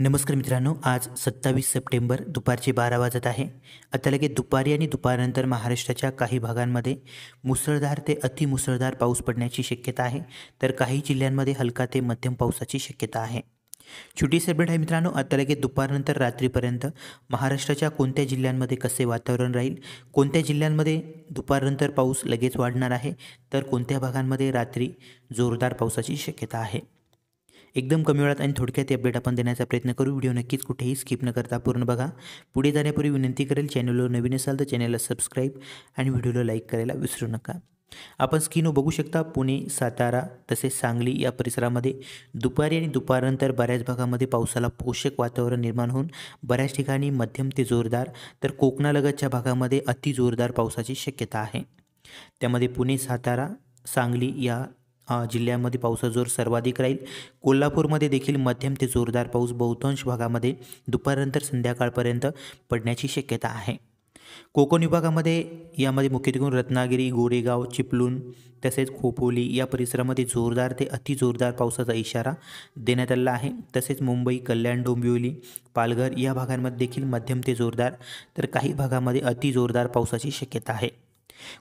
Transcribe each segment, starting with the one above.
नमस्कार मित्रांनो आज सत्तावीस सप्टेंबर दुपारचे बारा वाजत आहे आता लगेच दुपारी आणि दुपारनंतर महाराष्ट्राच्या काही भागांमध्ये मुसळधार ते अतिमुसळधार पाऊस पडण्याची शक्यता आहे तर काही जिल्ह्यांमध्ये हलका ते मध्यम पावसाची शक्यता आहे छोटी सेपरेट आहे मित्रांनो आता लगेच दुपारनंतर रात्रीपर्यंत महाराष्ट्राच्या कोणत्या जिल्ह्यांमध्ये कसे वातावरण राहील कोणत्या जिल्ह्यांमध्ये दुपारनंतर पाऊस लगेच वाढणार आहे तर कोणत्या भागांमध्ये रात्री जोरदार पावसाची शक्यता आहे एकदम कमी वेळात आणि थोडक्यात अपडेट आपण देण्याचा प्रयत्न करू व्हिडिओ नक्कीच कुठेही स्किप न करता पूर्ण बघा पुढे जाण्यापूर्वी विनंती करेल चॅनलवर नवीन असाल तर चॅनलला सबस्क्राईब आणि व्हिडिओला लाईक करायला विसरू नका आपण स्किनो बघू शकता पुणे सातारा तसेच सांगली या परिसरामध्ये दुपारी आणि दुपारनंतर बऱ्याच भागामध्ये पावसाला पोषक वातावरण निर्माण होऊन बऱ्याच ठिकाणी मध्यम ते जोरदार तर कोकणालगतच्या भागामध्ये अतिजोरदार पावसाची शक्यता आहे त्यामध्ये पुणे सातारा सांगली या जिल्ह्यामध्ये पावसाचा जोर सर्वाधिक राहील कोल्हापूरमध्ये देखील मध्यम ते जोरदार पाऊस बहुतांश भागामध्ये दुपारनंतर संध्याकाळपर्यंत पडण्याची शक्यता आहे कोकण विभागामध्ये यामध्ये मुख्यत्वेकरून रत्नागिरी गोरेगाव चिपळूण तसेच खोपोली या परिसरामध्ये जोरदार ते अतिजोरदार पावसाचा इशारा देण्यात आला आहे तसेच मुंबई कल्याण डोंबिवली पालघर या भागांमध्ये देखील मध्यम ते जोरदार तर काही भागामध्ये अतिजोरदार पावसाची शक्यता आहे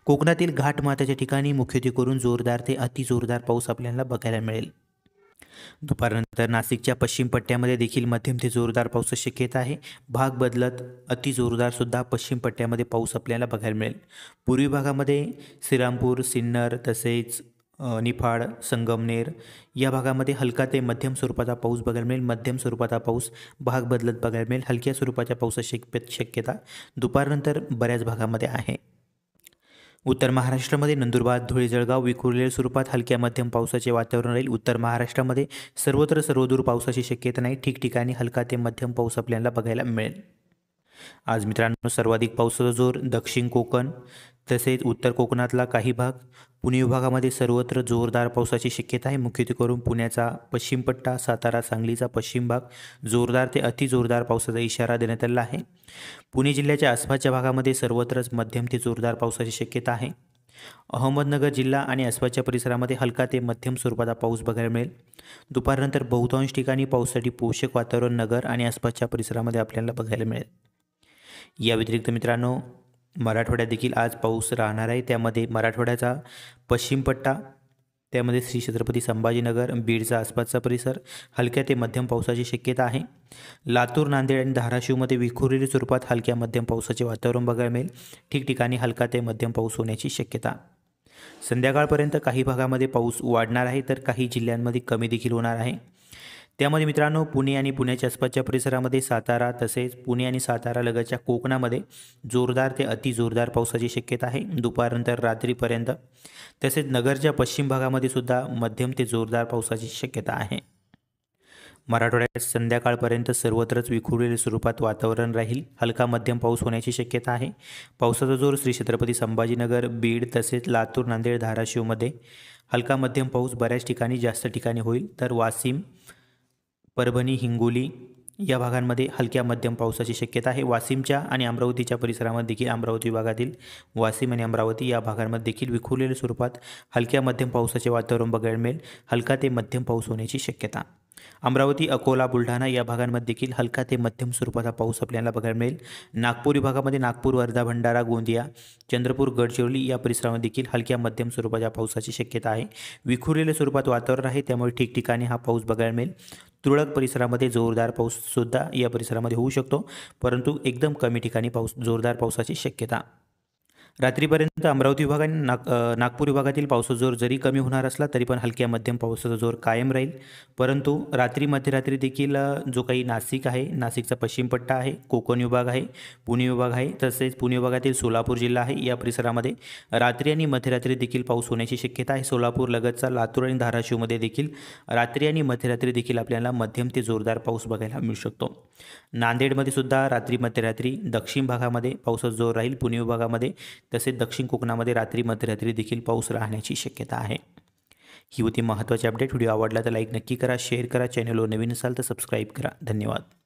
कोकणातील घाटमाताच्या ठिकाणी मुख्यत्वे करून जोरदार ते अतिजोरदार पाऊस आपल्याला बघायला मिळेल दुपारनंतर नाशिकच्या पश्चिम पट्ट्यामध्ये देखील मध्यम ते जोरदार पाऊस शक्यता आहे भाग बदलत अतिजोरदारसुद्धा पश्चिम पट्ट्यामध्ये पाऊस आपल्याला बघायला मिळेल पूर्वी भागामध्ये श्रीरामपूर सिन्नर तसेच निफाड संगमनेर या भागामध्ये हलका ते मध्यम स्वरूपाचा पाऊस बघायला मिळेल मध्यम स्वरूपाचा पाऊस भाग बदलत बघायला मिळेल हलक्या स्वरूपाच्या शक्य शक्यता दुपारनंतर बऱ्याच भागामध्ये आहे उत्तर महाराष्ट्रामध्ये नंदुरबार धुळे जळगाव विखुरलेल्या स्वरूपात हलक्या मध्यम पावसाचे वातावरण राहील उत्तर महाराष्ट्रामध्ये सर्वत्र सर्वदूर पावसाची शक्यता नाही ठिकठिकाणी हलका ते मध्यम पाऊस आपल्याला बघायला मिळेल आज मित्रांनो सर्वाधिक पावसाचा जोर दक्षिण कोकण तसेच उत्तर कोकणातला काही भाग पुणे विभागामध्ये सर्वत्र जोरदार पावसाची शक्यता आहे मुख्यत्वे करून पुण्याचा पश्चिमपट्टा सातारा सांगलीचा पश्चिम भाग जोरदार ते अतिजोरदार पावसाचा इशारा देण्यात आला आहे पुणे जिल्ह्याच्या आसपासच्या भागामध्ये सर्वत्रच मध्यम ते जोरदार पावसाची शक्यता आहे अहमदनगर जिल्हा आणि आसपासच्या परिसरामध्ये हलका ते मध्यम स्वरूपाचा पाऊस बघायला मिळेल दुपारनंतर बहुतांश ठिकाणी पावसासाठी पोषक वातावरण नगर आणि आसपासच्या परिसरामध्ये आपल्याला बघायला मिळेल या व्यतिरिक्त मित्रांनो मराठवाड्यात देखील आज पाऊस राहणार आहे त्यामध्ये मराठवाड्याचा पश्चिम पट्टा त्यामध्ये श्री छत्रपती संभाजीनगर बीडचा आसपासचा परिसर हलक्या ते मध्यम पावसाची शक्यता आहे लातूर नांदेड आणि धाराशिवमध्ये विखुरलेल्या स्वरूपात हलक्या मध्यम पावसाचे वातावरण बघायला मिळेल ठिकठिकाणी हलका ते मध्यम पाऊस होण्याची शक्यता संध्याकाळपर्यंत काही भागामध्ये पाऊस वाढणार आहे तर काही जिल्ह्यांमध्ये कमी देखील होणार आहे त्यामध्ये मित्रांनो पुणे आणि पुण्याच्या आसपासच्या परिसरामध्ये सातारा तसेच पुणे आणि सातारा लगतच्या कोकणामध्ये जोरदार ते अतिजोरदार पावसाची शक्यता आहे दुपारनंतर रात्रीपर्यंत तसेच नगरच्या पश्चिम भागामध्ये सुद्धा मध्यम ते जोरदार पावसाची शक्यता आहे मराठवाड्यात संध्याकाळपर्यंत सर्वत्रच विखुरलेल्या स्वरूपात वातावरण राहील हलका मध्यम पाऊस होण्याची शक्यता आहे पावसाचा जोर श्री छत्रपती संभाजीनगर बीड तसेच लातूर नांदेड धाराशिवमध्ये हलका मध्यम पाऊस बऱ्याच ठिकाणी जास्त ठिकाणी होईल तर वाशिम परभणी हिंगोली या भागांमध्ये हलक्या मध्यम पावसाची शक्यता आहे वासिमच्या आणि अमरावतीच्या परिसरामध्ये देखील अमरावती भागातील वासिम आणि अमरावती या भागांमध्ये देखील विखुरलेल्या स्वरूपात हलक्या मध्यम पावसाचे वातावरण बघायला मिळेल हलका ते मध्यम पाऊस होण्याची शक्यता अमरावती अकोला बुलढाणा या भागांमध्ये देखील हलका ते मध्यम स्वरूपाचा पाऊस आपल्याला बघायला मिळेल नागपूर विभागामध्ये नागपूर वर्धा भंडारा गोंदिया चंद्रपूर गडचिरोली या परिसरामध्ये देखील हलक्या मध्यम स्वरूपाच्या पावसाची शक्यता आहे विखुरलेल्या स्वरूपात वातावरण आहे त्यामुळे ठिकठिकाणी हा पाऊस बघायला मिळेल तुरळक परिसरामध्ये जोरदार पाऊससुद्धा या परिसरामध्ये होऊ शकतो परंतु एकदम कमी ठिकाणी पाऊस जोरदार पावसाची शक्यता रात्रीपर्यंत अमरावती विभाग आणि नाग नागपूर विभागातील पावसाचा जोर जरी कमी होणार असला तरी पण हलक्या मध्यम पावसाचा जोर कायम राहील परंतु रात्री मध्यरात्री देखील जो काही नाशिक आहे नाशिकचा पश्चिम पट्टा आहे कोकण विभाग आहे पुणे विभाग आहे तसेच पुणे विभागातील सोलापूर जिल्हा आहे या परिसरामध्ये रात्री आणि मध्यरात्री देखील पाऊस होण्याची शक्यता आहे सोलापूर लगतचा लातूर आणि धाराशिवमध्ये देखील रात्री आणि मध्यरात्री देखील आपल्याला मध्यम ते जोरदार पाऊस बघायला मिळू शकतो नांदेडमध्ये सुद्धा रात्री मध्यरात्री दक्षिण भागामध्ये पावसाचा जोर राहील पुणे विभागामध्ये तसेच दक्षिण कोकणामध्ये रात्री मध्यरात्री देखील पाऊस राहण्याची शक्यता आहे ही होती महत्त्वाची अपडेट व्हिडिओ आवडला तर लाईक नक्की करा शेअर करा चॅनलवर नवीन असाल तर सबस्क्राईब करा धन्यवाद